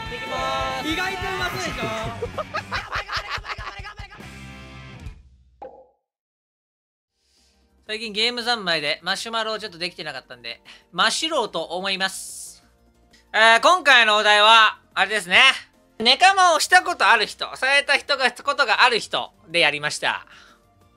やっていきます意外とうまそうでしょ最近ゲーム三昧でマシュマロをちょっとできてなかったんで、マシュローと思います。えー、今回のお題は、あれですね。ネカマをしたことある人、された人がしたことがある人でやりました。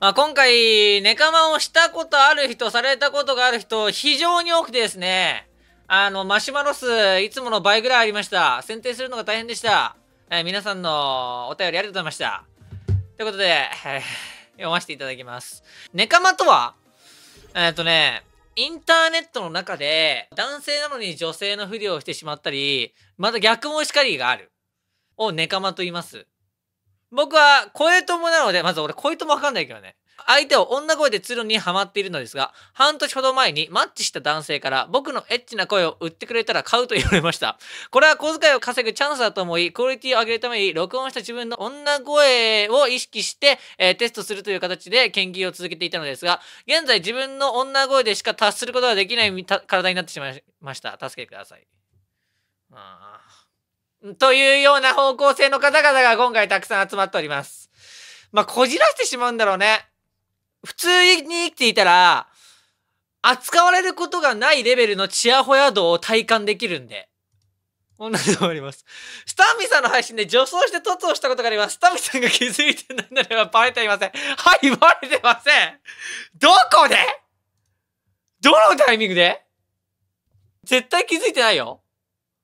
まあ、今回、ネカマをしたことある人、されたことがある人、非常に多くてですね、あの、マシュマロ数、いつもの倍ぐらいありました。選定するのが大変でした。えー、皆さんのお便りありがとうございました。ということで、えー、読ませていただきます。ネカマとはえっ、とね、インターネットの中で、男性なのに女性の不良をしてしまったり、また逆もしかりがある。をネカマと言います。僕は、声友なので、まず俺声友わかんないけどね。相手を女声で釣るにハマっているのですが、半年ほど前にマッチした男性から僕のエッチな声を売ってくれたら買うと言われました。これは小遣いを稼ぐチャンスだと思い、クオリティを上げるために録音した自分の女声を意識して、えー、テストするという形で研究を続けていたのですが、現在自分の女声でしか達することができない体になってしまいました。助けてください。あというような方向性の方々が今回たくさん集まっております。まあ、こじらせてしまうんだろうね。普通に生きていたら、扱われることがないレベルのチヤホヤ度を体感できるんで。こんなのもあります。スタンミさんの配信で女装して突をしたことがあります。スタンミさんが気づいてないならばバレていません。はい、バレてません。どこでどのタイミングで絶対気づいてないよ。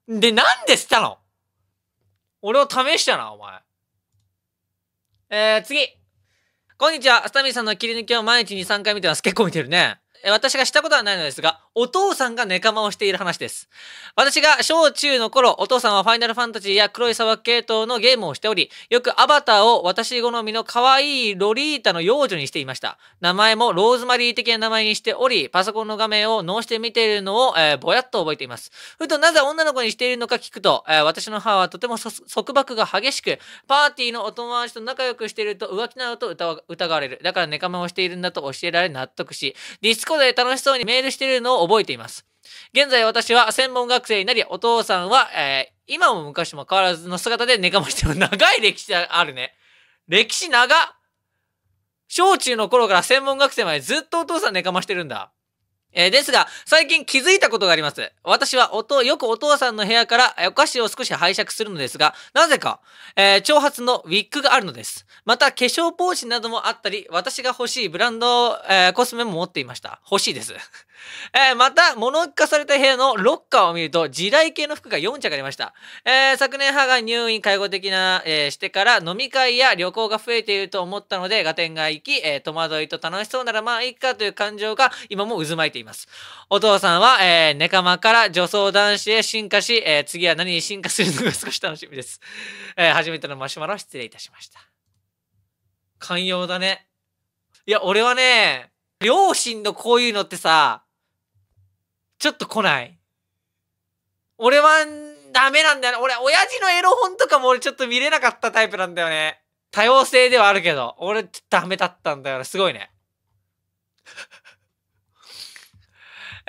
で、なんでしたの俺を試したな、お前。えー、次。こんにちは。スタミンさんの切り抜きを毎日2、3回見てます。結構見てるね。私がしたことはないのですが、お父さんがネカマをしている話です。私が小中の頃、お父さんはファイナルファンタジーや黒い沢系統のゲームをしており、よくアバターを私好みの可愛いロリータの幼女にしていました。名前もローズマリー的な名前にしており、パソコンの画面を脳して見ているのを、えー、ぼやっと覚えています。ふとなぜ女の子にしているのか聞くと、えー、私の母はとても束縛が激しく、パーティーのお友達と仲良くしていると浮気などと疑われる。だからネカマをしているんだと教えられ納得し、ディスコことで楽しそうにメールしているのを覚えています。現在私は専門学生になり、お父さんは、えー、今も昔も変わらずの姿で寝かましても 長い歴史あるね。歴史長小中の頃から専門学生までずっとお父さん寝かましてるんだ。えー、ですが、最近気づいたことがあります。私はおと、よくお父さんの部屋からお菓子を少し拝借するのですが、なぜか、えー、長髪のウィッグがあるのです。また、化粧ポーチなどもあったり、私が欲しいブランド、えー、コスメも持っていました。欲しいです。えー、また、物置化された部屋のロッカーを見ると、地雷系の服が4着ありました。えー、昨年派が入院、介護的な、えー、してから飲み会や旅行が増えていると思ったので、合点が行き、え戸惑いと楽しそうならまあいいかという感情が今も渦巻いています。お父さんは、えー、ネから女装男子へ進化し、え次は何に進化するのか少し楽しみです。え初めてのマシュマロ失礼いたしました。寛容だね。いや、俺はね、両親のこういうのってさ、ちょっと来ない。俺は、ダメなんだよ俺、親父のエロ本とかも俺ちょっと見れなかったタイプなんだよね。多様性ではあるけど、俺、ダメだったんだよね。すごいね。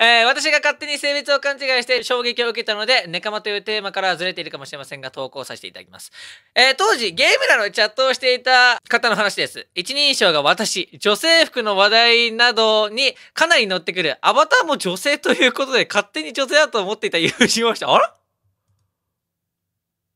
えー、私が勝手に性別を勘違いして衝撃を受けたので、ネカマというテーマからずれているかもしれませんが、投稿させていただきます。えー、当時、ゲームらのチャットをしていた方の話です。一人称が私、女性服の話題などにかなり乗ってくる、アバターも女性ということで、勝手に女性だと思っていた友人をした。あら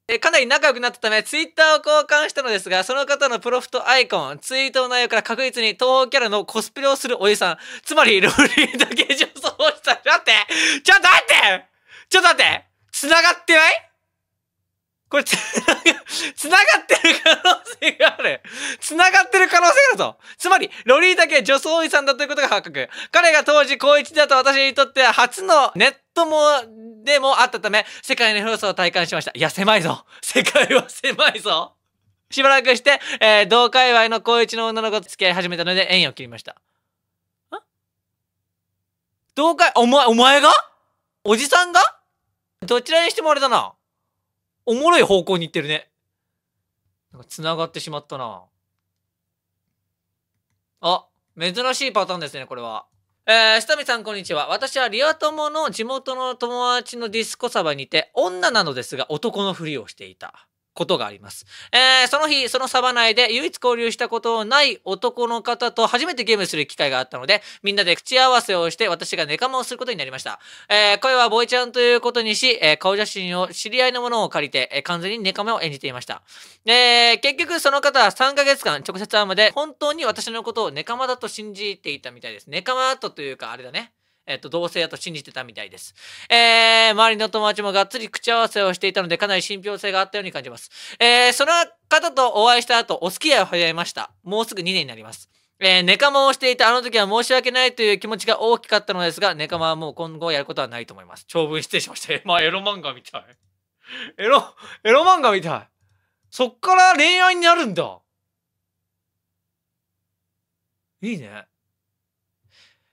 えかなり仲良くなったため、ツイッターを交換したのですが、その方のプロフトアイコン、ツイートの内容から確実に東方キャラのコスプレをするおじさん、つまりロリーだけ女どうしたちょっと待ってちょっと待ってちょっと待って繋がってないこれ、つなが、つながってる可能性がある。つながってる可能性があるぞ。つまり、ロリータ系女装医さんだということが発覚。彼が当時高一だと私にとっては初のネットも、でもあったため、世界の広さを体感しました。いや、狭いぞ。世界は狭いぞ。しばらくして、えー、同界隈の高一の女の子と付き合い始めたので縁を切りました。どうか、お前、お前がおじさんがどちらにしてもあれだな。おもろい方向に行ってるね。なんか繋がってしまったな。あ、珍しいパターンですね、これは。えー、下見さんこんにちは。私はリア友の地元の友達のディスコサバにて、女なのですが男のふりをしていた。ことがあります。えー、その日、そのサバ内で唯一交流したことない男の方と初めてゲームする機会があったので、みんなで口合わせをして私がネカマをすることになりました。えー、声はボイちゃんということにし、えー、顔写真を知り合いのものを借りて、えー、完全にネカマを演じていました。えー、結局その方は3ヶ月間直接会うまで本当に私のことをネカマだと信じていたみたいです。ネカマだとというかあれだね。えっと、同性だと信じてたみたいです。えー、周りの友達もがっつり口合わせをしていたので、かなり信憑性があったように感じます。えー、その方とお会いした後、お付き合いを始めました。もうすぐ2年になります。えー、ネカマをしていたあの時は申し訳ないという気持ちが大きかったのですが、ネカマはもう今後やることはないと思います。長文失礼しました。まあ、エロ漫画みたい。エロ、エロ漫画みたい。そっから恋愛になるんだ。いいね。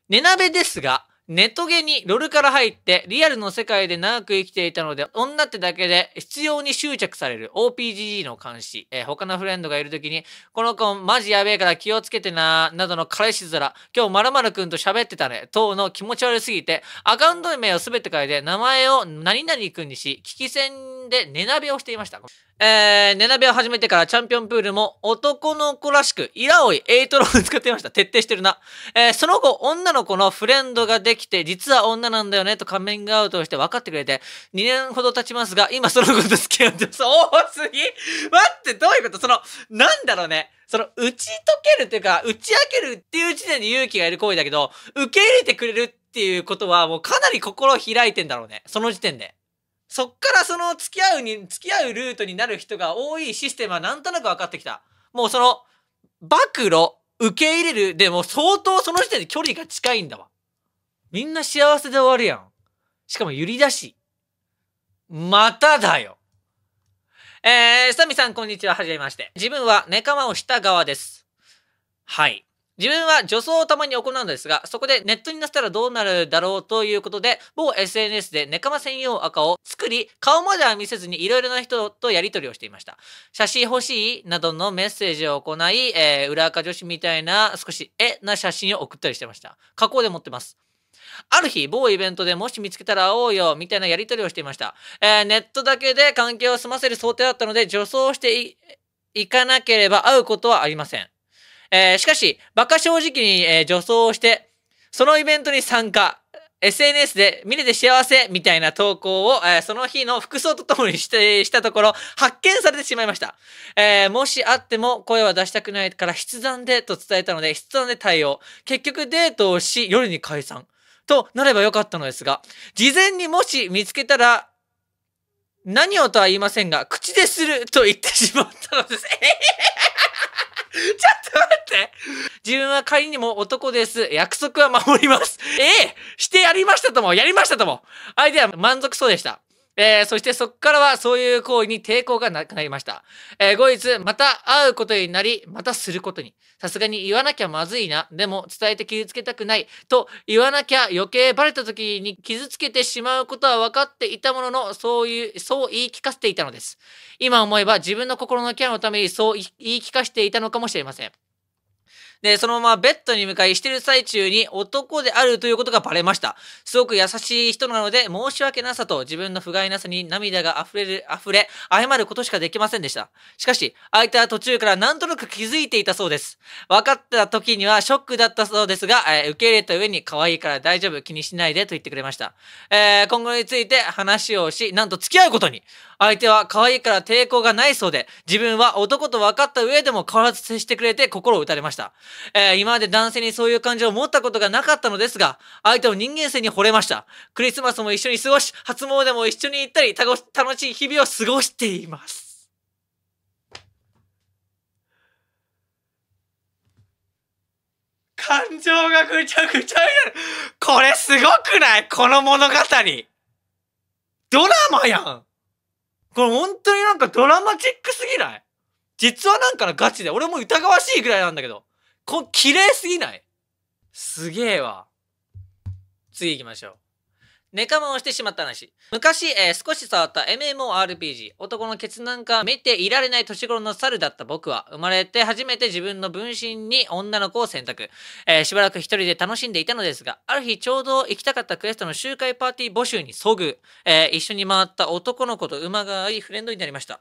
寝鍋ですが、ネットゲにロルから入ってリアルの世界で長く生きていたので女ってだけで必要に執着される OPGG の監視、えー、他のフレンドがいる時にこの子マジやべえから気をつけてななどの彼氏面今日〇〇くんと喋ってたね等の気持ち悪すぎてアカウント名を全て変えて名前を何々くんにし聞き戦で寝鍋をしていましたえー、ネナを始めてからチャンピオンプールも男の子らしく、イラオイ、エイトロンを使っていました。徹底してるな。えー、その後、女の子のフレンドができて、実は女なんだよねとカミングアウトして分かってくれて、2年ほど経ちますが、今その子と付き合ってます。すぎ待って、どういうことその、なんだろうね。その、打ち解けるというか、打ち明けるっていう時点で勇気がいる行為だけど、受け入れてくれるっていうことは、もうかなり心を開いてんだろうね。その時点で。そっからその付き合うに、付き合うルートになる人が多いシステムはなんとなく分かってきた。もうその、暴露、受け入れる、でも相当その時点で距離が近いんだわ。みんな幸せで終わるやん。しかもゆりだし。まただよ。えー、サミさんこんにちは。はじめまして。自分は寝かまをした側です。はい。自分は女装をたまに行うのですが、そこでネットになったらどうなるだろうということで、某 SNS でネカマ専用赤を作り、顔までは見せずに色々な人とやり取りをしていました。写真欲しいなどのメッセージを行い、えー、裏垢女子みたいな少し絵な写真を送ったりしてました。加工で持ってます。ある日、某イベントでもし見つけたら会おうよ、みたいなやり取りをしていました。えー、ネットだけで関係を済ませる想定だったので、女装していかなければ会うことはありません。えー、しかし、馬鹿正直に、えー、女装をして、そのイベントに参加。SNS で見れて幸せみたいな投稿を、えー、その日の服装とともにして、したところ、発見されてしまいました。えー、もしあっても声は出したくないから筆談でと伝えたので、筆談で対応。結局デートをし、夜に解散。となればよかったのですが、事前にもし見つけたら、何をとは言いませんが、口ですると言ってしまったのです。ちょっと待って自分は仮にも男です。約束は守ります。ええしてやりましたともやりましたとも相手は満足そうでした。えー、そしてそこからはそういう行為に抵抗がなくなりました。えー、後日、また会うことになり、またすることに。さすがに言わなきゃまずいな。でも伝えて傷つけたくない。と言わなきゃ余計バレた時に傷つけてしまうことは分かっていたものの、そういう、そう言い聞かせていたのです。今思えば自分の心のケアのためにそう言い聞かせていたのかもしれません。で、そのままベッドに向かいしてる最中に男であるということがバレました。すごく優しい人なので申し訳なさと自分の不甲斐なさに涙が溢れる、溢れ、謝ることしかできませんでした。しかし、相手は途中からなんとなく気づいていたそうです。分かった時にはショックだったそうですが、えー、受け入れた上に可愛いから大丈夫気にしないでと言ってくれました。えー、今後について話をし、なんと付き合うことに。相手は可愛いから抵抗がないそうで、自分は男と分かった上でも変わらず接してくれて心を打たれました。えー、今まで男性にそういう感情を持ったことがなかったのですが、相手の人間性に惚れました。クリスマスも一緒に過ごし、初詣も一緒に行ったり、た楽しい日々を過ごしています。感情がぐちゃぐちゃになる。これすごくないこの物語。ドラマやんこれ本当になんかドラマチックすぎない実はなんかなガチで。俺も疑わしいぐらいなんだけど。こ、綺麗すぎないすげえわ。次行きましょう。ネカマをしてしまった話。昔、えー、少し触った MMORPG、男のケツなんか見ていられない年頃の猿だった僕は、生まれて初めて自分の分身に女の子を選択。えー、しばらく一人で楽しんでいたのですが、ある日ちょうど行きたかったクエストの集会パーティー募集に遭遇。えー、一緒に回った男の子と馬が合い、フレンドになりました。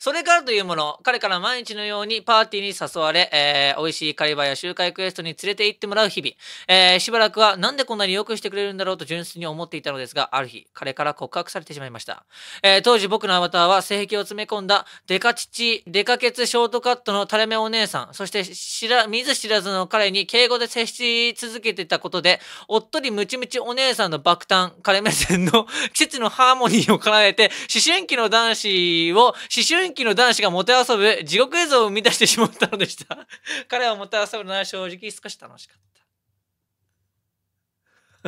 それからというもの、彼から毎日のようにパーティーに誘われ、えー、美味しい狩り場や集会クエストに連れて行ってもらう日々、えー、しばらくはなんでこんなに良くしてくれるんだろうと純粋に思っていたのですが、ある日、彼から告白されてしまいました。えー、当時僕のアバターは性癖を詰め込んだデカ父、デカケツショートカットの垂れ目お姉さん、そして知ら、見ず知らずの彼に敬語で接し続けてたことで、おっとりムチムチお姉さんの爆誕、彼目線の季節のハーモニーを奏えて、思春期の男子を思春春期の男子がもてあそぶ地獄映像を生み出してしまったのでした 彼はもてあそぶのは正直少し楽しか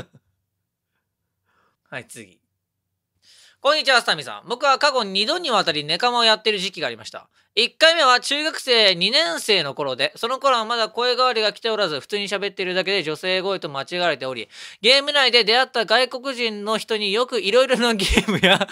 った はい次こんにちは、スタミさん。僕は過去2度にわたりネカマをやっている時期がありました。1回目は中学生2年生の頃で、その頃はまだ声変わりが来ておらず、普通に喋っているだけで女性声と間違われており、ゲーム内で出会った外国人の人によく色々なゲームや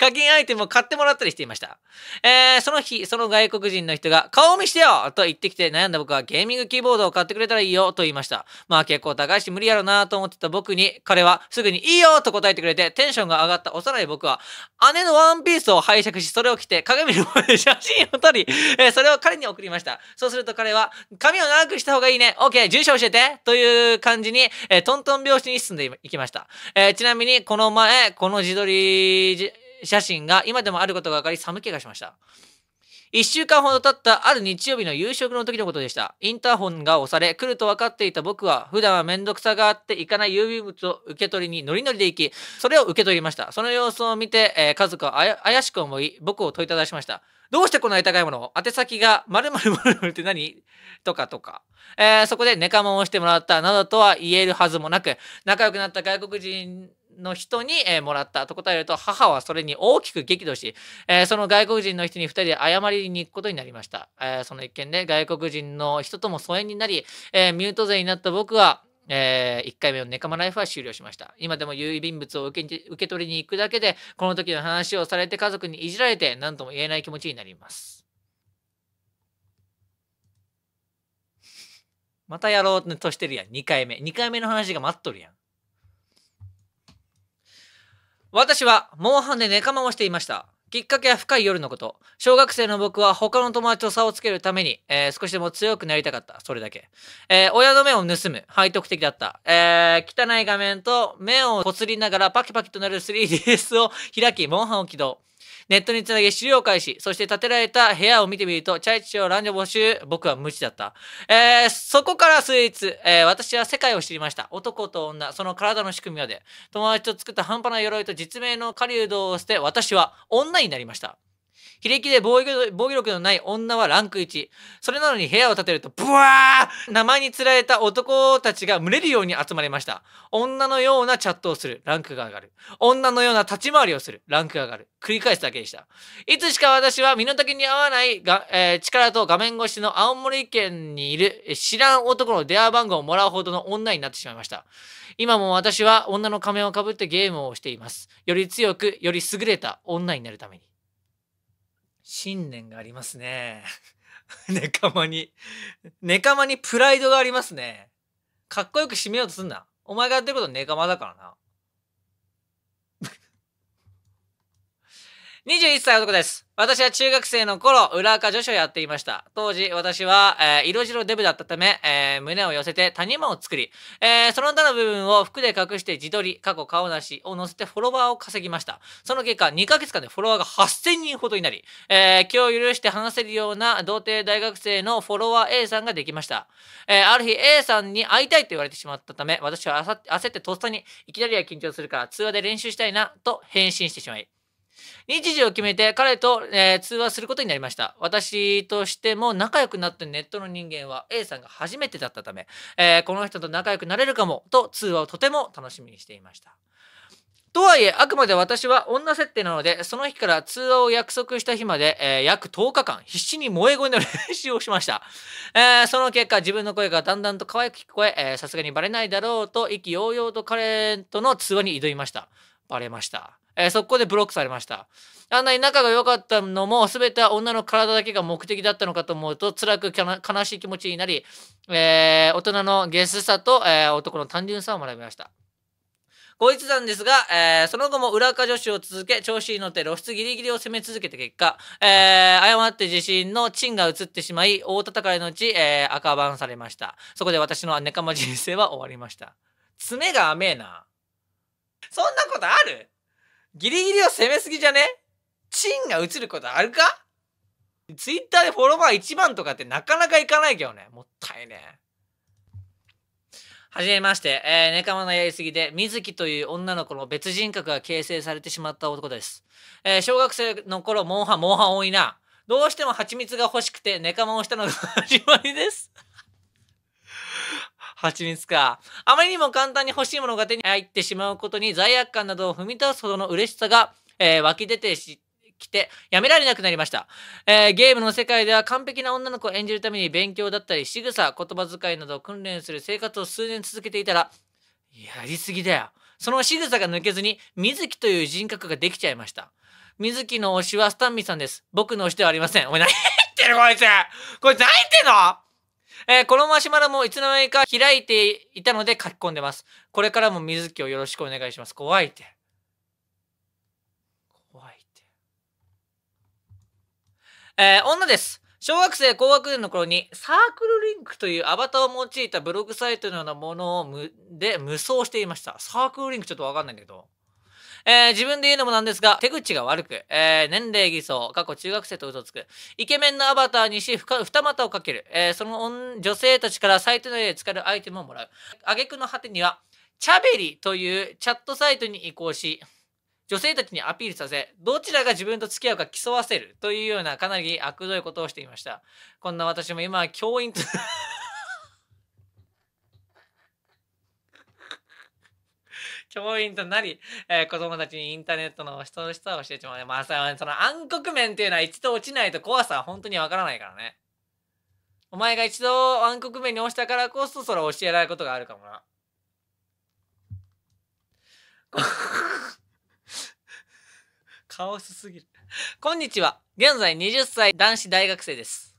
課金アイテムを買ってもらったりしていました。えー、その日、その外国人の人が、顔見してよと言ってきて悩んだ僕はゲーミングキーボードを買ってくれたらいいよと言いました。まあ結構高いし無理やろなと思ってた僕に、彼はすぐにいいよと答えてくれて、テンションが上がった幼い僕は、姉のワンピースを拝借し、それを着て鏡の前で写真真を取り、えー、それを彼に送りました。そうすると彼は、髪を長くした方がいいね。OK、住所教えて。という感じに、えー、トントン拍子に進んでいきました。えー、ちなみに、この前、この自撮り写真が今でもあることが分かり、寒気がしました。一週間ほど経ったある日曜日の夕食の時のことでした。インターホンが押され、来ると分かっていた僕は、普段は面倒くさがあって行かない郵便物を受け取りにノリノリで行き、それを受け取りました。その様子を見て、えー、家族は怪しく思い、僕を問いただしました。どうしてこんな高いもの宛先が〇〇〇って何とかとか。えー、そこでネカモンをしてもらったなどとは言えるはずもなく、仲良くなった外国人の人に、えー、もらったと答えると母はそれに大きく激怒し、えー、その外国人の人に2人で謝りに行くことになりました、えー、その一件で外国人の人とも疎遠になり、えミュート勢になった僕はえー、1回目のネカマライフは終了しました。今でも郵便物を受け受け取りに行くだけで、この時の話をされて家族にいじられて、何とも言えない気持ちになります。またやろうとしてるやん、2回目。2回目の話が待っとるやん。私は、モンハンでネカマをしていました。きっかけは深い夜のこと。小学生の僕は他の友達と差をつけるために、えー、少しでも強くなりたかった。それだけ。えー、親の目を盗む。背徳的だった。えー、汚い画面と目をこすりながらパキパキとなる 3DS を開き、モンハンを起動。ネットにつなげ資料開始、そして建てられた部屋を見てみると、チャイチを男女募集、僕は無知だった。えー、そこからスイーツ、えー、私は世界を知りました。男と女、その体の仕組みまで、友達と作った半端な鎧と実名の狩人を捨て、私は女になりました。非力で防御力のない女はランク1。それなのに部屋を建てると、ブワー名前につられた男たちが群れるように集まりました。女のようなチャットをする。ランクが上がる。女のような立ち回りをする。ランクが上がる。繰り返すだけでした。いつしか私は身の丈に合わないが、えー、力と画面越しの青森県にいる知らん男の電話番号をもらうほどの女になってしまいました。今も私は女の仮面をかぶってゲームをしています。より強く、より優れた女になるために。信念がありますね。ネカマに。ネカマにプライドがありますね。かっこよく締めようとすんな。お前がやってることネカマだからな。21歳男です。私は中学生の頃、裏垢女子をやっていました。当時、私は、えー、色白デブだったため、えー、胸を寄せて谷間を作り、えー、その他の部分を服で隠して自撮り、過去顔なしを載せてフォロワーを稼ぎました。その結果、2ヶ月間でフォロワーが8000人ほどになり、え気を許して話せるような童貞大学生のフォロワー A さんができました。えある日 A さんに会いたいと言われてしまったため、私は焦ってとっさに、いきなりは緊張するから通話で練習したいな、と返信してしまい、日時を決めて彼と、えー、通話することになりました。私としても仲良くなったネットの人間は A さんが初めてだったため、えー、この人と仲良くなれるかもと通話をとても楽しみにしていました。とはいえ、あくまで私は女設定なので、その日から通話を約束した日まで、えー、約10日間、必死に萌え声の練習をしました。えー、その結果、自分の声がだんだんと可愛く聞こえ、さすがにバレないだろうと、意気揚々と彼との通話に挑みました。バレました。えー、こでブロックされました。あんなに仲が良かったのも全ては女の体だけが目的だったのかと思うと辛く悲しい気持ちになり、えー、大人のゲスさと、えー、男の単純さを学びました。こいつなんですが、えー、その後も裏垢女子を続け、調子に乗って露出ギリギリを攻め続けた結果、えー、誤って自身のチンが移ってしまい、大戦いのうち、えー、赤番されました。そこで私のネカマ人生は終わりました。爪が甘えな。そんなことあるギリギリを攻めすぎじゃねチンが映ることあるかツイッターでフォロワー1万とかってなかなかいかないけどね。もったいねはじめまして、えー、ネカマのやりすぎで、水木という女の子の別人格が形成されてしまった男です。えー、小学生の頃、モンハン、モンハン多いな。どうしても蜂蜜が欲しくて、ネカマをしたのが 始まりです。蜂蜜か。あまりにも簡単に欲しいものが手に入ってしまうことに罪悪感などを踏み倒すほどの嬉しさが、えー、湧き出てし、きて、やめられなくなりました、えー、ゲームの世界では完璧な女の子を演じるために勉強だったり、仕草、言葉遣いなどを訓練する生活を数年続けていたら、やりすぎだよ。その仕草が抜けずに、水木という人格ができちゃいました。水木の推しはスタンミさんです。僕の推しではありません。お前何言ってるこいつこいつ何言ってんのえー、このマシュマロもいつの間にか開いていたので書き込んでます。これからも水木をよろしくお願いします。怖いって。怖いって。えー、女です。小学生高学年の頃にサークルリンクというアバターを用いたブログサイトのようなものをで無双していました。サークルリンクちょっとわかんないけど。えー、自分で言うのもなんですが、手口が悪く、えー、年齢偽装、過去中学生と嘘つく、イケメンのアバターにし、二股をかける、えー、その女性たちからサイト絵で使えるアイテムをもらう。挙句の果てには、チャベリというチャットサイトに移行し、女性たちにアピールさせ、どちらが自分と付き合うか競わせるというようなかなり悪どいことをしていました。こんな私も今は教員と教員となり、えー、子供たちにインターネットの人の人は教えてもらいます。まあ、その暗黒面っていうのは一度落ちないと怖さは本当にわからないからね。お前が一度暗黒面に落ちたからこそ、それを教えられることがあるかもな。カオスすぎる。こんにちは。現在20歳男子大学生です。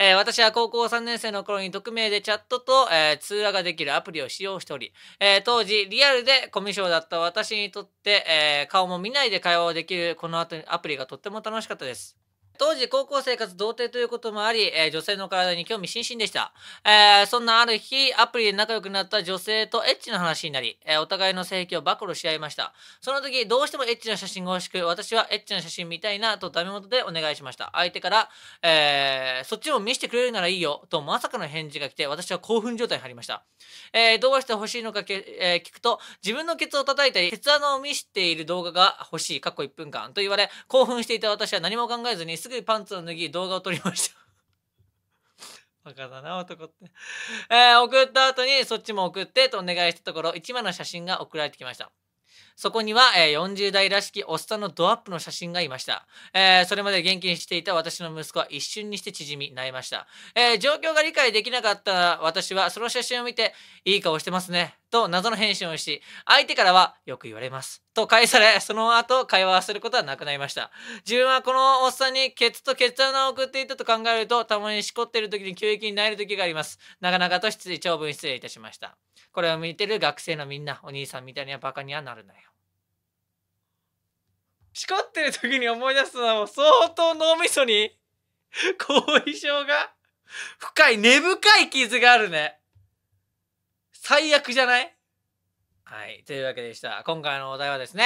えー、私は高校3年生の頃に匿名でチャットと、えー、通話ができるアプリを使用しており、えー、当時リアルでコミュ障だった私にとって、え顔も見ないで会話をできるこのアプリがとっても楽しかったです。当時高校生活童貞ということもあり、えー、女性の体に興味津々でした、えー、そんなある日アプリで仲良くなった女性とエッチな話になり、えー、お互いの性癖を暴露し合いましたその時どうしてもエッチな写真が欲しく私はエッチな写真見たいなとダメ元でお願いしました相手から、えー、そっちも見せてくれるならいいよとまさかの返事が来て私は興奮状態に入りました、えー、どうして欲しいのかけ、えー、聞くと自分のケツを叩いたりケツ穴を見せている動画が欲しい過去1分間と言われ興奮していた私は何も考えずにすすぐパンツを脱ぎ動画を撮りました バカだな男ってえー、送った後にそっちも送ってとお願いしたところ1枚の写真が送られてきましたそこには、えー、40代らしきおっさんのドアップの写真がいました。えー、それまで元気にしていた私の息子は一瞬にして縮み、泣いました。えー、状況が理解できなかった私は、その写真を見て、いい顔してますね。と謎の返信をし、相手からはよく言われます。と返され、その後会話をすることはなくなりました。自分はこのおっさんにケツとケツ穴を送っていたと考えると、たまにしこっている時に急激に泣える時があります。なかなかと失礼、長文失礼いたしました。これを見てる学生のみんな、お兄さんみたいにはバカにはなるなよ。叱ってる時に思い出すのはもう相当脳みそに 後遺症が深い、根深い傷があるね。最悪じゃないはい。というわけでした。今回のお題はですね、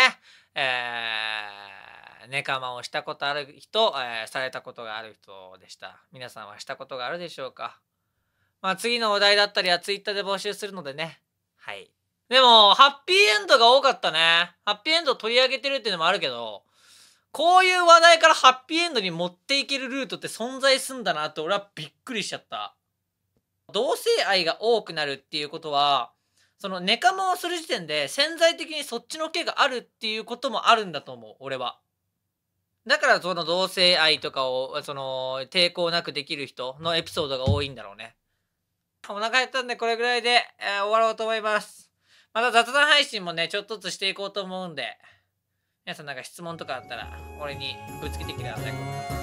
えー、寝かまをしたことある人、えー、されたことがある人でした。皆さんはしたことがあるでしょうかまあ次のお題だったりは Twitter で募集するのでね。はい。でも、ハッピーエンドが多かったね。ハッピーエンド取り上げてるっていうのもあるけど、こういう話題からハッピーエンドに持っていけるルートって存在すんだなって俺はびっくりしちゃった。同性愛が多くなるっていうことは、そのネカマをする時点で潜在的にそっちのけがあるっていうこともあるんだと思う、俺は。だからその同性愛とかを、その抵抗なくできる人のエピソードが多いんだろうね。お腹減ったんでこれぐらいで、えー、終わろうと思います。また雑談配信もね、ちょっとずつしていこうと思うんで、皆さんなんか質問とかあったら、俺にぶつけてきてください。